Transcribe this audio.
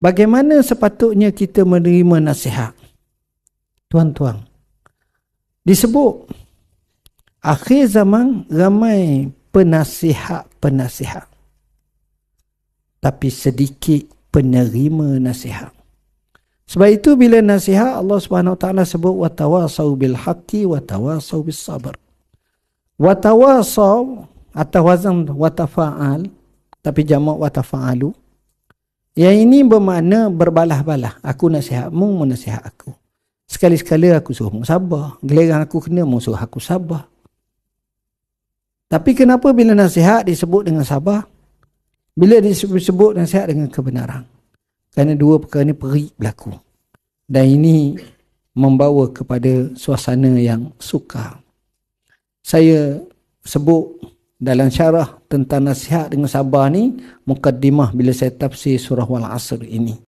Bagaimana sepatutnya kita menerima nasihat? Tuan-tuan, disebut akhir zaman ramai penasihat-penasihat. Tapi sedikit penerima nasihat. Sebab itu bila nasihat Allah Subhanahu Wa Taala sebut watawasau bil haqqi watawasau bis sabr. Watawasau atau wazan watafaal tapi jamak watafaalu yang ini bermakna berbalah-balah. Aku nasihatmu, mu nasihat aku. Sekali-sekala aku suruh mu sabar. Gelerang aku kena, mu suruh aku sabar. Tapi kenapa bila nasihat disebut dengan sabar? Bila disebut nasihat dengan kebenaran? Kerana dua perkara ini perik berlaku. Dan ini membawa kepada suasana yang suka. Saya sebut dalam syarah tentang nasihat dengan sabar ni mukaddimah bila saya tafsir surah al asr ini